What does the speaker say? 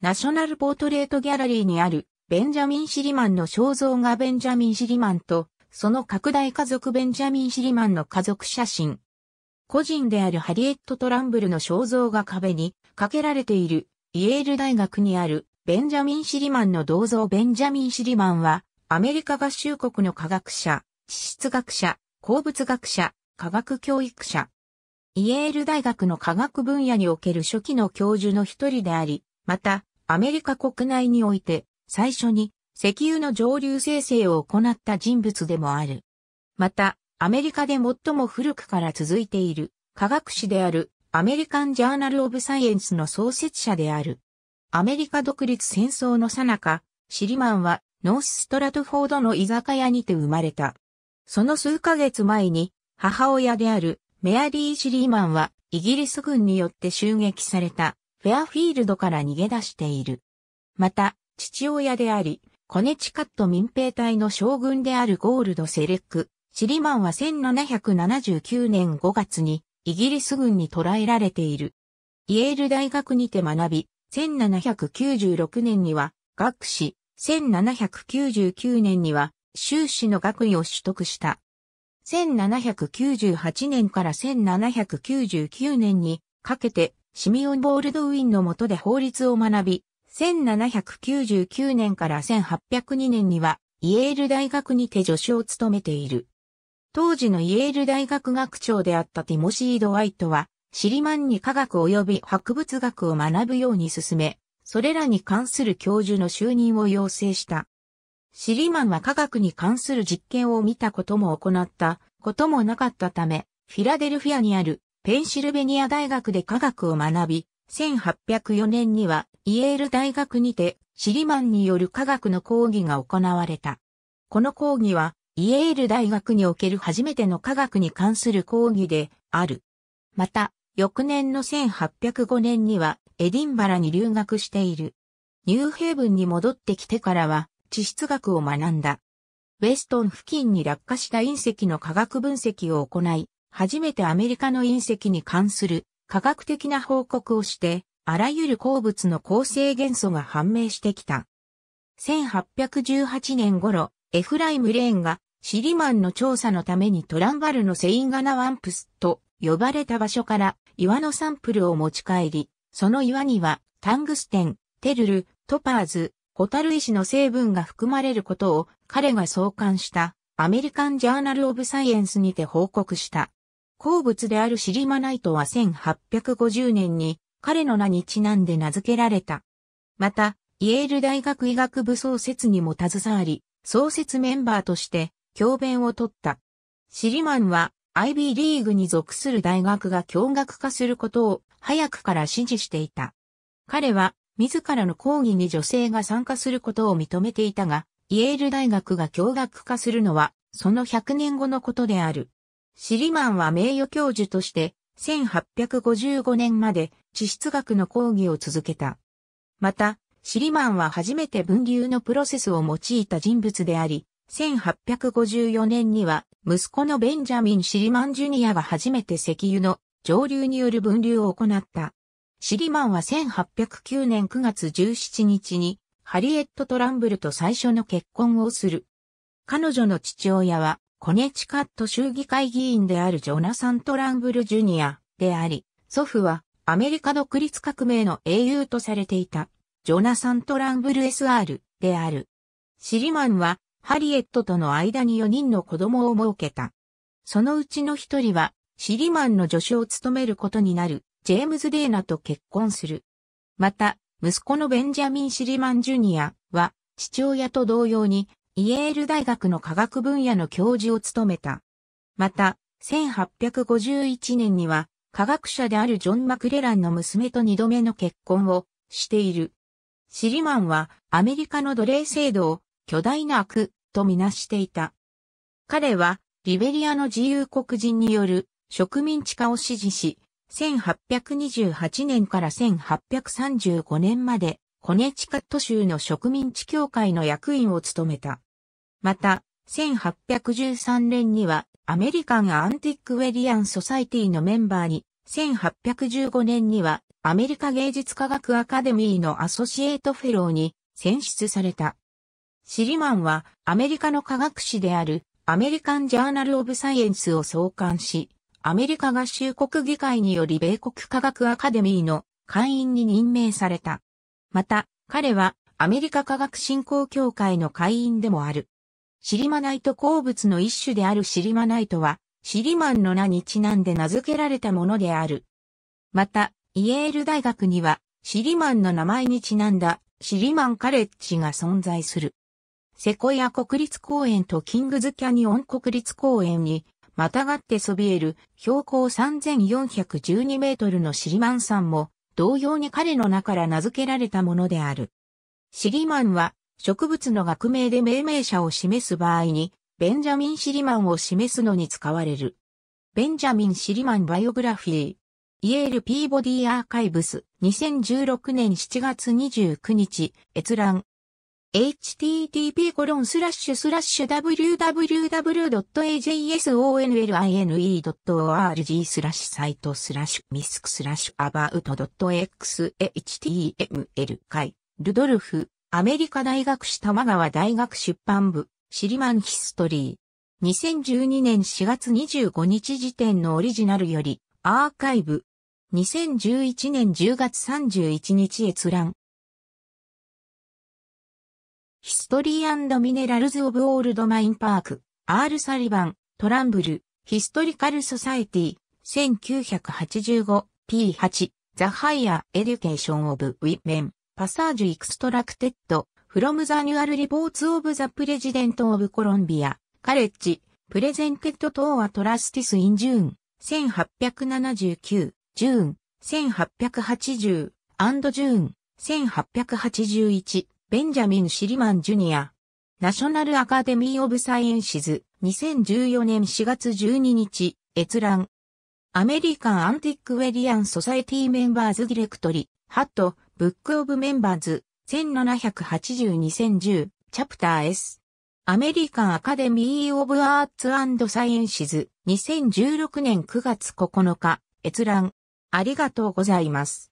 ナショナルポートレートギャラリーにあるベンジャミン・シリマンの肖像画ベンジャミン・シリマンと、その拡大家族ベンジャミン・シリマンの家族写真。個人であるハリエット・トランブルの肖像が壁にかけられているイエール大学にあるベンジャミン・シリマンの銅像ベンジャミン・シリマンはアメリカ合衆国の科学者、地質学者、鉱物学者、科学教育者。イエール大学の科学分野における初期の教授の一人であり、またアメリカ国内において、最初に石油の上流生成を行った人物でもある。また、アメリカで最も古くから続いている科学史であるアメリカン・ジャーナル・オブ・サイエンスの創設者である。アメリカ独立戦争の最中、シリマンはノース・ストラトフォードの居酒屋にて生まれた。その数ヶ月前に母親であるメアリー・シリーマンはイギリス軍によって襲撃された。フェアフィールドから逃げ出している。また、父親であり、コネチカット民兵隊の将軍であるゴールド・セレック、シリマンは1779年5月にイギリス軍に捕らえられている。イェール大学にて学び、1796年には学士、1799年には修士の学位を取得した。1798年から1799年にかけてシミオン・ボールドウィンの下で法律を学び、1799年から1802年には、イエール大学にて助手を務めている。当時のイエール大学学長であったティモシー・ドワイトは、シリマンに科学及び博物学を学ぶように進め、それらに関する教授の就任を要請した。シリマンは科学に関する実験を見たことも行ったこともなかったため、フィラデルフィアにあるペンシルベニア大学で科学を学び、1804年にはイエール大学にてシリマンによる科学の講義が行われた。この講義はイエール大学における初めての科学に関する講義である。また、翌年の1805年にはエディンバラに留学している。ニューヘイブンに戻ってきてからは地質学を学んだ。ウェストン付近に落下した隕石の科学分析を行い、初めてアメリカの隕石に関する科学的な報告をして、あらゆる鉱物の構成元素が判明してきた。1818年頃、エフライム・レーンがシリマンの調査のためにトランバルのセインガナワンプスと呼ばれた場所から岩のサンプルを持ち帰り、その岩にはタングステン、テルル、トパーズ、ホタル石の成分が含まれることを彼が創刊したアメリカン・ジャーナル・オブ・サイエンスにて報告した。好物であるシリマナイトは1850年に彼の名にちなんで名付けられた。また、イェール大学医学部創設にも携わり、創設メンバーとして教鞭を取った。シリマンは IB リーグに属する大学が共学化することを早くから支持していた。彼は自らの講義に女性が参加することを認めていたが、イェール大学が共学化するのはその100年後のことである。シリマンは名誉教授として、1855年まで地質学の講義を続けた。また、シリマンは初めて分流のプロセスを用いた人物であり、1854年には息子のベンジャミン・シリマン・ジュニアが初めて石油の上流による分流を行った。シリマンは1809年9月17日にハリエット・トランブルと最初の結婚をする。彼女の父親はコネチカット州議会議員であるジョナサン・トランブル・ジュニアであり、祖父はアメリカ独立革命の英雄とされていた、ジョナサン・トランブル SR である。シリマンは、ハリエットとの間に4人の子供を設けた。そのうちの一人は、シリマンの助手を務めることになる、ジェームズ・デーナと結婚する。また、息子のベンジャミン・シリマン・ジュニアは、父親と同様に、イエール大学の科学分野の教授を務めた。また、1851年には、科学者であるジョン・マクレランの娘と二度目の結婚をしている。シリマンはアメリカの奴隷制度を巨大な悪とみなしていた。彼はリベリアの自由国人による植民地化を支持し、1828年から1835年までコネチカット州の植民地協会の役員を務めた。また、1813年にはアメリカン・アンティック・ウェリアン・ソサイティのメンバーに、1815年にはアメリカ芸術科学アカデミーのアソシエートフェローに選出された。シリマンはアメリカの科学誌であるアメリカン・ジャーナル・オブ・サイエンスを創刊し、アメリカ合衆国議会により米国科学アカデミーの会員に任命された。また、彼はアメリカ科学振興協会の会員でもある。シリマナイト鉱物の一種であるシリマナイトは、シリマンの名にちなんで名付けられたものである。また、イエール大学には、シリマンの名前にちなんだ、シリマンカレッジが存在する。セコヤ国立公園とキングズキャニオン国立公園に、またがってそびえる標高3412メートルのシリマン山も、同様に彼の名から名付けられたものである。シリマンは植物の学名で命名者を示す場合に、ベンジャミン・シリマンを示すのに使われる。ベンジャミン・シリマン・バイオグラフィー。イエール・ピーボディ・アーカイブス。2016年7月29日、閲覧。http コロンスラッシュスラッシュ www.ajsonline.org スラッシュサイトスラッシュミスクスラッシュアバウト .xhtml 回ルドルフアメリカ大学士玉川大学出版部、シリマンヒストリー。2012年4月25日時点のオリジナルより、アーカイブ。2011年10月31日閲覧。ヒストリーミネラルズ・オブ・オールド・マイン・パーク、アール・サリバン、トランブル、ヒストリカル・ソサエティ、1985、P8、ザ・ハイヤー・エデュケーション・オブ・ウィメン。Passage Extracted from the Annual Reports of the President of Columbia College Presented to a Trustees in June 1879, June 1880 and June 1881 Benjamin Shillman Jr. ナショナルアカデミー・オブ・サイエンシズ2014年4月12日閲覧アメリカン・アンティック・ウェリアン・ソサエティ・メンバーズ・ディレクトリハットブックオブメンバーズ、1780-2010、チャプター S。アメリカンアカデミー・オブ・アーツ・サイエンシズ、2016年9月9日、閲覧。ありがとうございます。